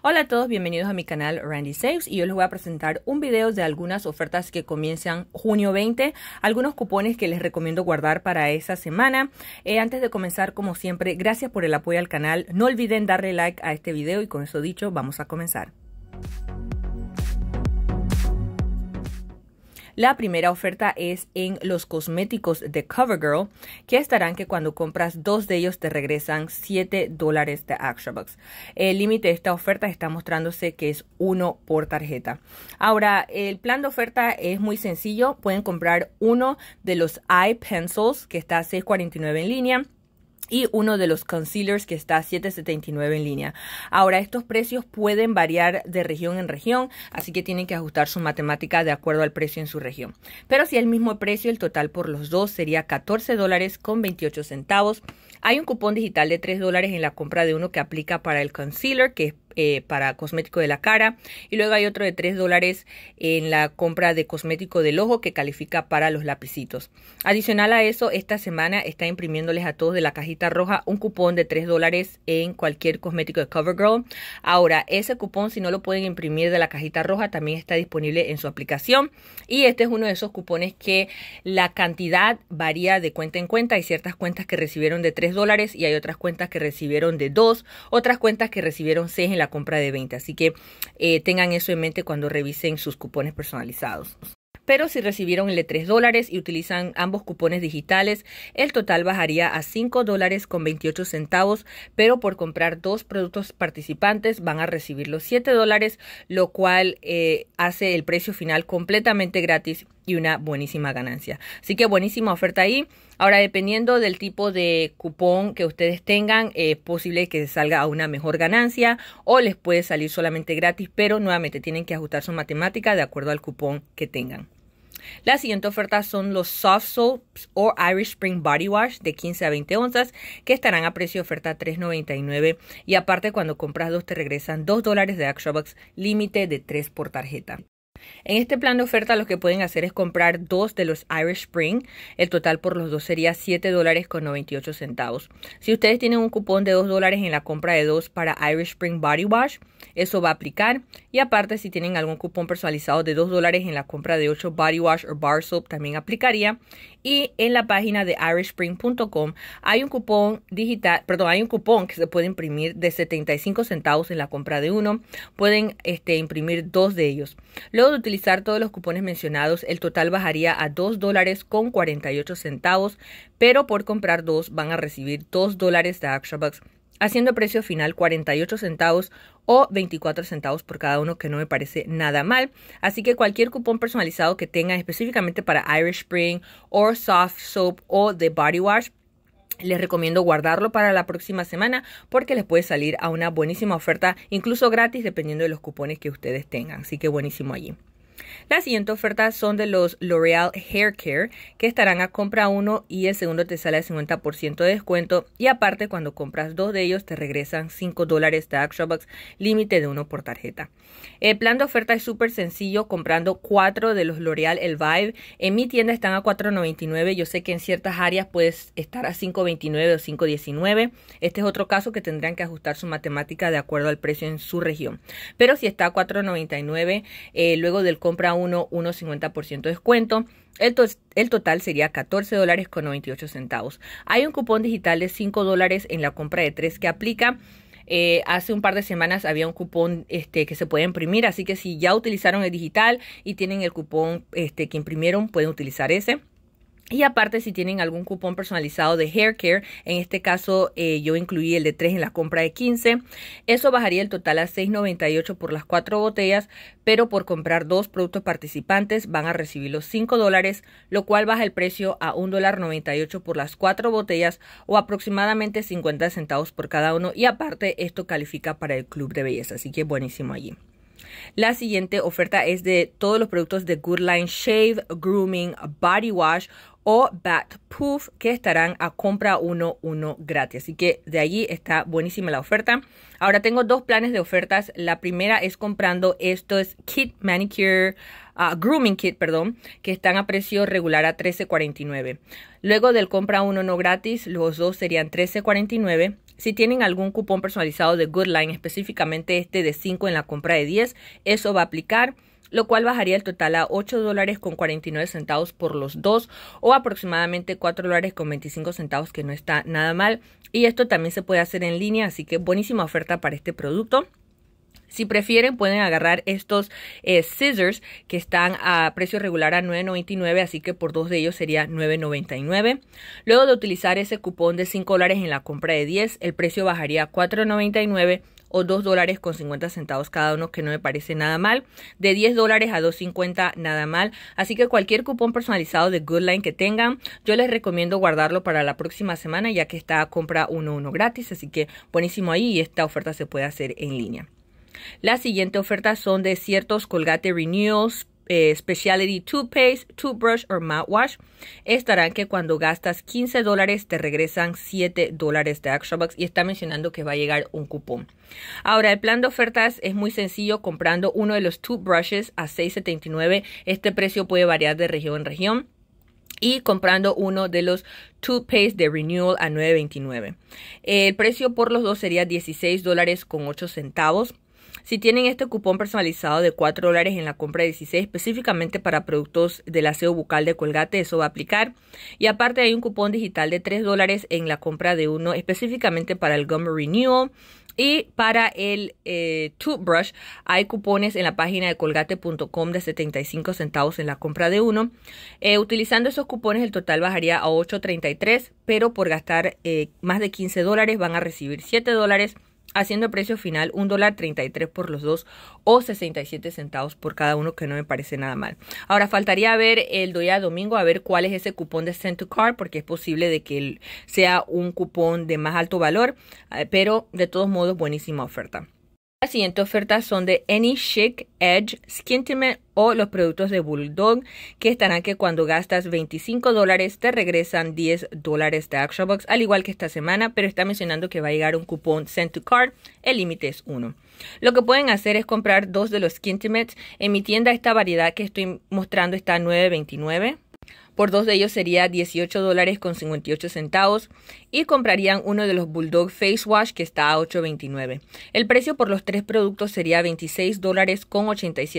Hola a todos, bienvenidos a mi canal Randy Saves y hoy les voy a presentar un video de algunas ofertas que comienzan junio 20, algunos cupones que les recomiendo guardar para esa semana. Eh, antes de comenzar, como siempre, gracias por el apoyo al canal, no olviden darle like a este video y con eso dicho, vamos a comenzar. La primera oferta es en los cosméticos de CoverGirl, que estarán que cuando compras dos de ellos te regresan 7 dólares de Action El límite de esta oferta está mostrándose que es uno por tarjeta. Ahora, el plan de oferta es muy sencillo. Pueden comprar uno de los Eye Pencils, que está a 6.49 en línea y uno de los concealers que está a 7.79 en línea. Ahora, estos precios pueden variar de región en región, así que tienen que ajustar su matemática de acuerdo al precio en su región. Pero si el mismo precio, el total por los dos sería $14.28. dólares con centavos. Hay un cupón digital de 3 dólares en la compra de uno que aplica para el concealer, que es eh, para cosmético de la cara y luego hay otro de 3 dólares en la compra de cosmético del ojo que califica para los lapicitos. Adicional a eso, esta semana está imprimiéndoles a todos de la cajita roja un cupón de 3 dólares en cualquier cosmético de CoverGirl. Ahora, ese cupón si no lo pueden imprimir de la cajita roja también está disponible en su aplicación y este es uno de esos cupones que la cantidad varía de cuenta en cuenta. Hay ciertas cuentas que recibieron de 3 dólares y hay otras cuentas que recibieron de 2, otras cuentas que recibieron 6 en compra de 20 Así que eh, tengan eso en mente cuando revisen sus cupones personalizados. Pero si recibieron el de 3 dólares y utilizan ambos cupones digitales, el total bajaría a 5 dólares con 28 centavos, pero por comprar dos productos participantes van a recibir los 7 dólares, lo cual eh, hace el precio final completamente gratis y una buenísima ganancia. Así que buenísima oferta ahí. Ahora, dependiendo del tipo de cupón que ustedes tengan, eh, es posible que salga a una mejor ganancia o les puede salir solamente gratis, pero nuevamente tienen que ajustar su matemática de acuerdo al cupón que tengan. La siguiente oferta son los Soft Soaps o Irish Spring Body Wash de 15 a 20 onzas que estarán a precio de oferta $3.99 y aparte cuando compras dos te regresan 2 dólares de Bucks límite de 3 por tarjeta. En este plan de oferta lo que pueden hacer es comprar dos de los Irish Spring. El total por los dos sería siete dólares con centavos. Si ustedes tienen un cupón de 2 dólares en la compra de dos para Irish Spring Body Wash, eso va a aplicar. Y aparte, si tienen algún cupón personalizado de 2 dólares en la compra de 8 Body Wash o Bar Soap, también aplicaría. Y en la página de irishspring.com hay un cupón digital, perdón, hay un cupón que se puede imprimir de 75 centavos en la compra de uno. Pueden este, imprimir dos de ellos. Luego de utilizar todos los cupones mencionados, el total bajaría a 2 dólares con 48 centavos, pero por comprar dos van a recibir 2 dólares de Extra Bucks haciendo precio final 48 centavos o 24 centavos por cada uno, que no me parece nada mal. Así que cualquier cupón personalizado que tengan específicamente para Irish Spring o Soft Soap o The Body Wash, les recomiendo guardarlo para la próxima semana porque les puede salir a una buenísima oferta, incluso gratis, dependiendo de los cupones que ustedes tengan. Así que buenísimo allí. La siguiente oferta son de los L'Oreal Hair Care, que estarán a compra uno y el segundo te sale al 50% de descuento. Y aparte, cuando compras dos de ellos, te regresan 5 dólares de Action límite de uno por tarjeta. El plan de oferta es súper sencillo, comprando cuatro de los L'Oreal El Vibe. En mi tienda están a $4.99. Yo sé que en ciertas áreas puedes estar a $5.29 o $5.19. Este es otro caso que tendrán que ajustar su matemática de acuerdo al precio en su región. Pero si está a $4.99, eh, luego del compra compra uno, unos de descuento. El, el, total sería 14 dólares con 98 centavos. Hay un cupón digital de 5 dólares en la compra de 3 que aplica. Eh, hace un par de semanas había un cupón este, que se puede imprimir, así que si ya utilizaron el digital y tienen el cupón este, que imprimieron, pueden utilizar ese. Y aparte, si tienen algún cupón personalizado de hair care, en este caso eh, yo incluí el de 3 en la compra de 15, eso bajaría el total a 6,98 por las 4 botellas, pero por comprar dos productos participantes van a recibir los 5 dólares, lo cual baja el precio a 1,98 por las 4 botellas o aproximadamente 50 centavos por cada uno. Y aparte, esto califica para el club de belleza, así que buenísimo allí. La siguiente oferta es de todos los productos de goodline Shave, Grooming, Body Wash o Poof, que estarán a compra 1 uno gratis. Así que de allí está buenísima la oferta. Ahora tengo dos planes de ofertas. La primera es comprando estos kit manicure, ah, grooming kit, perdón, que están a precio regular a $13.49. Luego del compra uno no gratis, los dos serían $13.49. Si tienen algún cupón personalizado de Goodline, específicamente este de 5 en la compra de 10, eso va a aplicar lo cual bajaría el total a 8 dólares con 49 centavos por los dos o aproximadamente 4 dólares con 25 centavos que no está nada mal. Y esto también se puede hacer en línea, así que buenísima oferta para este producto. Si prefieren, pueden agarrar estos eh, scissors que están a precio regular a $9.99, así que por dos de ellos sería $9.99. Luego de utilizar ese cupón de $5 en la compra de 10, el precio bajaría a $4.99 o 2 dólares con 50 centavos cada uno, que no me parece nada mal. De 10 dólares a 2.50, nada mal. Así que cualquier cupón personalizado de Goodline que tengan, yo les recomiendo guardarlo para la próxima semana, ya que está compra uno uno gratis. Así que buenísimo ahí y esta oferta se puede hacer en línea. La siguiente oferta son de ciertos Colgate renews eh, Speciality Toothpaste, Toothbrush o Mouthwash estarán que cuando gastas 15 dólares te regresan 7 dólares de Action y está mencionando que va a llegar un cupón. Ahora, el plan de ofertas es muy sencillo comprando uno de los toothbrushes a $6.79. Este precio puede variar de región en región y comprando uno de los toothpaste de Renewal a $9.29. El precio por los dos sería $16 con centavos. Si tienen este cupón personalizado de 4 dólares en la compra de 16 específicamente para productos del aseo bucal de Colgate, eso va a aplicar. Y aparte hay un cupón digital de 3 dólares en la compra de uno específicamente para el Gum Renewal. Y para el eh, toothbrush hay cupones en la página de colgate.com de 75 centavos en la compra de uno. Eh, utilizando esos cupones el total bajaría a 8.33, pero por gastar eh, más de 15 dólares van a recibir 7 dólares haciendo precio final $1.33 por los dos o 67 centavos por cada uno que no me parece nada mal. Ahora faltaría ver el día domingo a ver cuál es ese cupón de Send to Card porque es posible de que sea un cupón de más alto valor, eh, pero de todos modos buenísima oferta. Las siguientes ofertas son de Any Chic, Edge, Skintimate o los productos de Bulldog, que estarán que cuando gastas 25 dólares te regresan 10 dólares de Action al igual que esta semana, pero está mencionando que va a llegar un cupón Send to Card, el límite es 1. Lo que pueden hacer es comprar dos de los Skintimates. En mi tienda esta variedad que estoy mostrando está 9.29. Por dos de ellos sería 18.58. dólares con centavos y comprarían uno de los Bulldog Face Wash que está a 8.29. El precio por los tres productos sería 26 dólares con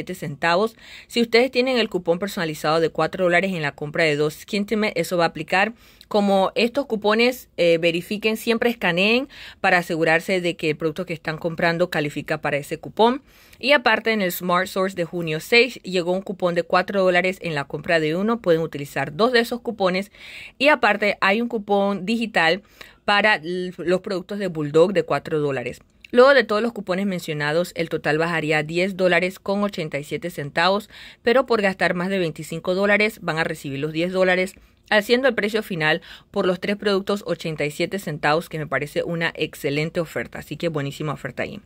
centavos. Si ustedes tienen el cupón personalizado de 4 dólares en la compra de dos Skintimate, eso va a aplicar. Como estos cupones eh, verifiquen, siempre escaneen para asegurarse de que el producto que están comprando califica para ese cupón. Y aparte en el Smart Source de junio 6 llegó un cupón de 4 dólares en la compra de uno, pueden utilizar dos de esos cupones y aparte hay un cupón digital para los productos de Bulldog de 4 dólares. Luego de todos los cupones mencionados, el total bajaría a 10 dólares con 87 centavos, pero por gastar más de 25 dólares van a recibir los 10 dólares, haciendo el precio final por los tres productos 87 centavos, que me parece una excelente oferta, así que buenísima oferta ahí.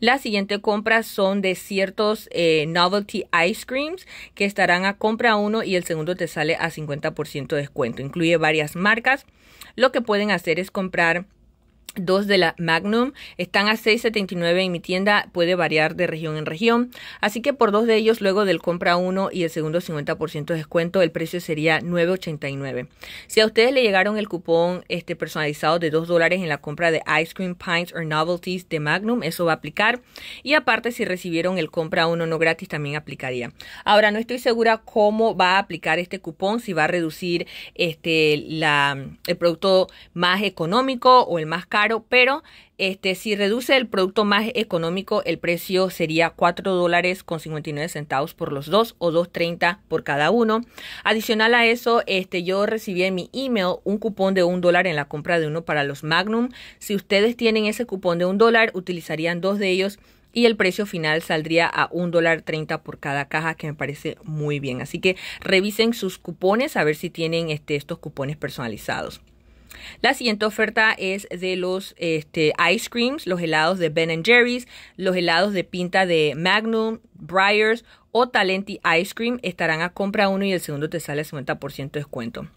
La siguiente compra son de ciertos eh, novelty ice creams que estarán a compra uno y el segundo te sale a 50% de descuento. Incluye varias marcas. Lo que pueden hacer es comprar Dos de la Magnum están a 6.79 en mi tienda, puede variar de región en región. Así que por dos de ellos, luego del compra uno y el segundo 50% de descuento, el precio sería 9.89. Si a ustedes le llegaron el cupón este, personalizado de 2 dólares en la compra de Ice Cream Pints or Novelties de Magnum, eso va a aplicar. Y aparte, si recibieron el compra uno no gratis, también aplicaría. Ahora, no estoy segura cómo va a aplicar este cupón, si va a reducir este, la, el producto más económico o el más caro pero este, si reduce el producto más económico, el precio sería $4.59 dólares por los dos o 2.30 por cada uno. Adicional a eso, este, yo recibí en mi email un cupón de un dólar en la compra de uno para los Magnum. Si ustedes tienen ese cupón de un dólar, utilizarían dos de ellos y el precio final saldría a un dólar por cada caja que me parece muy bien así que revisen sus cupones a ver si tienen este, estos cupones personalizados la siguiente oferta es de los este, ice creams, los helados de Ben Jerry's, los helados de pinta de Magnum, Breyers o Talenti Ice Cream. Estarán a compra uno y el segundo te sale a 50% de descuento.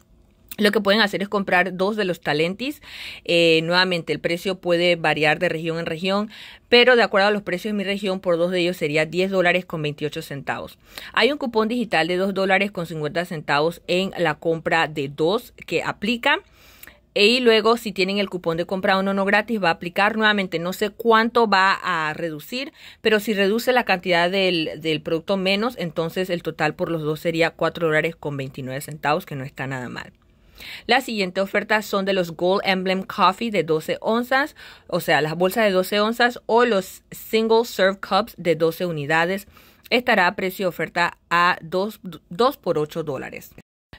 Lo que pueden hacer es comprar dos de los talentis. Eh, nuevamente, el precio puede variar de región en región, pero de acuerdo a los precios de mi región, por dos de ellos sería 10 dólares con 28 centavos. Hay un cupón digital de 2 dólares con 50 centavos en la compra de dos que aplica. Y luego, si tienen el cupón de compra uno no gratis, va a aplicar nuevamente. No sé cuánto va a reducir, pero si reduce la cantidad del, producto menos, entonces el total por los dos sería cuatro dólares con 29 centavos, que no está nada mal. La siguiente oferta son de los Gold Emblem Coffee de 12 onzas, o sea, las bolsas de 12 onzas o los Single Serve Cups de 12 unidades. Estará a precio de oferta a 2, 2 por 8 dólares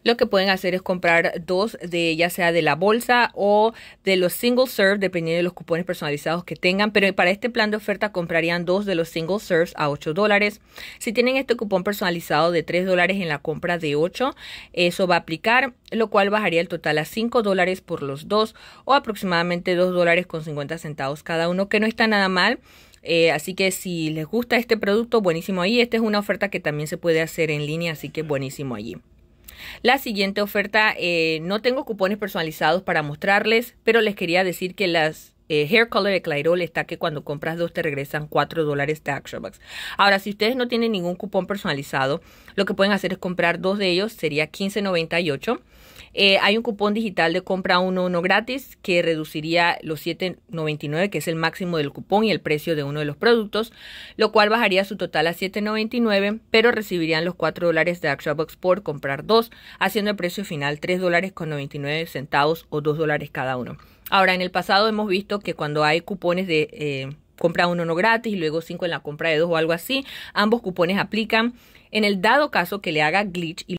lo que pueden hacer es comprar dos de ya sea de la bolsa o de los single serve, dependiendo de los cupones personalizados que tengan. Pero para este plan de oferta comprarían dos de los single serves a 8 dólares. Si tienen este cupón personalizado de 3 dólares en la compra de 8, eso va a aplicar, lo cual bajaría el total a 5 dólares por los dos o aproximadamente 2 dólares con 50 centavos cada uno, que no está nada mal. Eh, así que si les gusta este producto, buenísimo ahí. Esta es una oferta que también se puede hacer en línea, así que buenísimo allí. La siguiente oferta, eh, no tengo cupones personalizados para mostrarles, pero les quería decir que las eh, Hair Color de Clairol está que cuando compras dos te regresan 4 dólares de ActionBox. Ahora, si ustedes no tienen ningún cupón personalizado, lo que pueden hacer es comprar dos de ellos, sería $15.98. Eh, hay un cupón digital de compra uno, uno gratis que reduciría los 7.99, que es el máximo del cupón y el precio de uno de los productos, lo cual bajaría su total a 7.99, pero recibirían los 4 dólares de Action por comprar dos, haciendo el precio final $3.99 dólares centavos o 2 dólares cada uno. Ahora, en el pasado hemos visto que cuando hay cupones de... Eh, compra uno no gratis y luego cinco en la compra de dos o algo así. Ambos cupones aplican. En el dado caso que le haga glitch y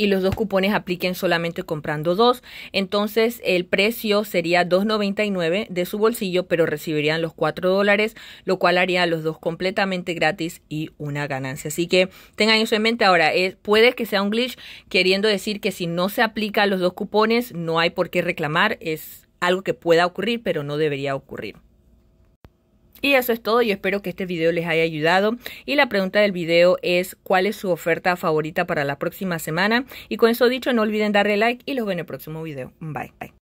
y los dos cupones apliquen solamente comprando dos. Entonces el precio sería 2.99 de su bolsillo, pero recibirían los 4 dólares, lo cual haría los dos completamente gratis y una ganancia. Así que tengan eso en mente ahora. Es, eh, puede que sea un glitch queriendo decir que si no se aplica los dos cupones no hay por qué reclamar. Es algo que pueda ocurrir, pero no debería ocurrir. Y eso es todo, yo espero que este video les haya ayudado y la pregunta del video es ¿cuál es su oferta favorita para la próxima semana? Y con eso dicho, no olviden darle like y los veo en el próximo video. Bye. bye.